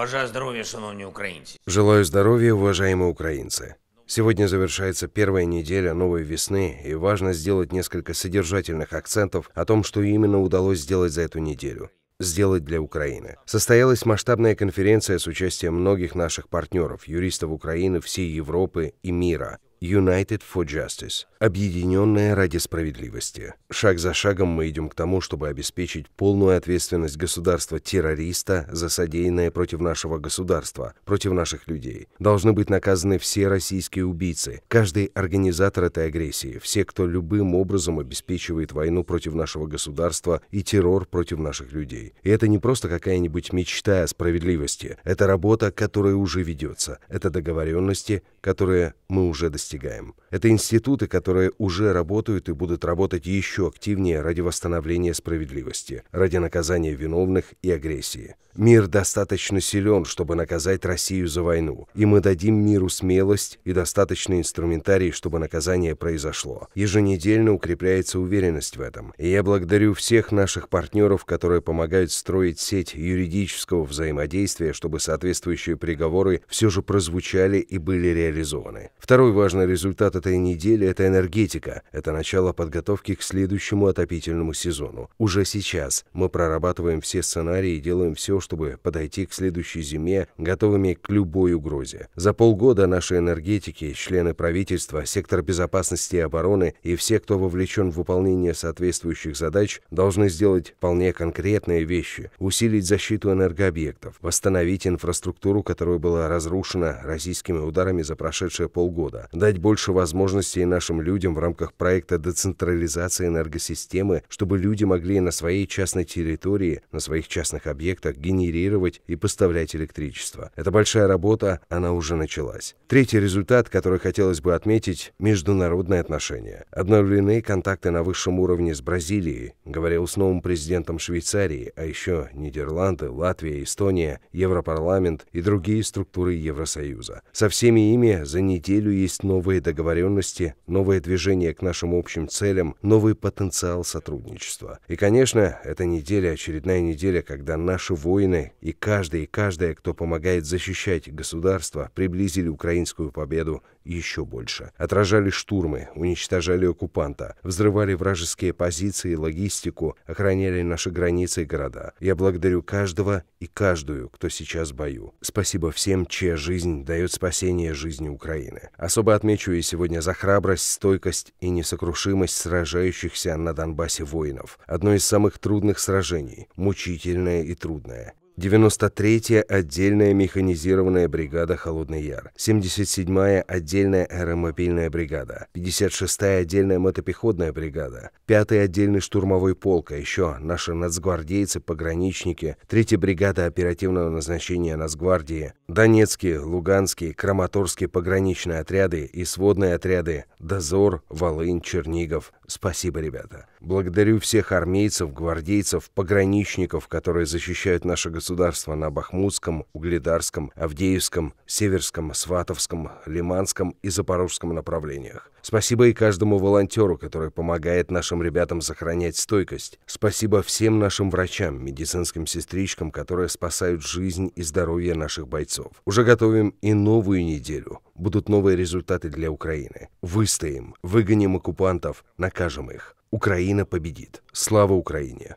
Бажаю здоров'я, шановні українці. Желаю здоровья, уважаемые украинцы. Сегодня завершается первая неделя новой весны, и важно сделать несколько содержательных акцентов о том, что именно удалось сделать за эту неделю сделать для Украины. Состоялась масштабная конференция с участием многих наших партнеров, юристов Украины, всей Европы и мира. United for Justice – объединенная ради справедливости. Шаг за шагом мы идем к тому, чтобы обеспечить полную ответственность государства-террориста за содеянное против нашего государства, против наших людей. Должны быть наказаны все российские убийцы, каждый организатор этой агрессии, все, кто любым образом обеспечивает войну против нашего государства и террор против наших людей. И это не просто какая-нибудь мечта о справедливости. Это работа, которая уже ведется. Это договоренности, которые мы уже достигли достигаем. Это институты, которые уже работают и будут работать еще активнее ради восстановления справедливости, ради наказания виновных и агрессии. Мир достаточно силен, чтобы наказать Россию за войну, и мы дадим миру смелость и достаточный инструментарий, чтобы наказание произошло. Еженедельно укрепляется уверенность в этом. И я благодарю всех наших партнеров, которые помогают строить сеть юридического взаимодействия, чтобы соответствующие приговоры все же прозвучали и были реализованы. Второй важный Важный результат этой недели – это энергетика, это начало подготовки к следующему отопительному сезону. Уже сейчас мы прорабатываем все сценарии и делаем все, чтобы подойти к следующей зиме, готовыми к любой угрозе. За полгода наши энергетики, члены правительства, сектор безопасности и обороны и все, кто вовлечен в выполнение соответствующих задач, должны сделать вполне конкретные вещи – усилить защиту энергообъектов, восстановить инфраструктуру, которая была разрушена российскими ударами за прошедшие полгода, дать дать больше возможностей нашим людям в рамках проекта децентрализации энергосистемы, чтобы люди могли на своей частной территории, на своих частных объектах генерировать и поставлять электричество. Это большая работа, она уже началась. Третий результат, который хотелось бы отметить – международные отношения. Обновлены контакты на высшем уровне с Бразилией, говорил с новым президентом Швейцарии, а еще Нидерланды, Латвия, Эстония, Европарламент и другие структуры Евросоюза. Со всеми ими за неделю есть новые новые договоренности, новое движение к нашим общим целям, новый потенциал сотрудничества. И, конечно, эта неделя, очередная неделя, когда наши воины и каждый и каждая, кто помогает защищать государство, приблизили украинскую победу еще больше. Отражали штурмы, уничтожали оккупанта, взрывали вражеские позиции, логистику, охраняли наши границы и города. Я благодарю каждого и каждую, кто сейчас в бою. Спасибо всем, чья жизнь дает спасение жизни Украины. Особо отмечу я сегодня за храбрость, стойкость и несокрушимость сражающихся на Донбассе воинов. Одно из самых трудных сражений, мучительное и трудное. 93-я отдельная механизированная бригада «Холодный Яр», 77-я отдельная аэромобильная бригада, 56-я отдельная мотопехотная бригада, 5-й отдельный штурмовой полк, а еще наши нацгвардейцы, пограничники, 3-я бригада оперативного назначения Нацгвардии, Донецкие, Луганские, Краматорские пограничные отряды и сводные отряды, Дозор, Волынь, Чернигов. Спасибо, ребята. Благодарю всех армейцев, гвардейцев, пограничников, которые защищают наше государство государства на Бахмутском, Угледарском, Авдеевском, Северском, Сватовском, Лиманском и Запорожском направлениях. Спасибо и каждому волонтеру, который помогает нашим ребятам сохранять стойкость. Спасибо всем нашим врачам, медицинским сестричкам, которые спасают жизнь и здоровье наших бойцов. Уже готовим и новую неделю. Будут новые результаты для Украины. Выстоим, выгоним оккупантов, накажем их. Украина победит. Слава Украине!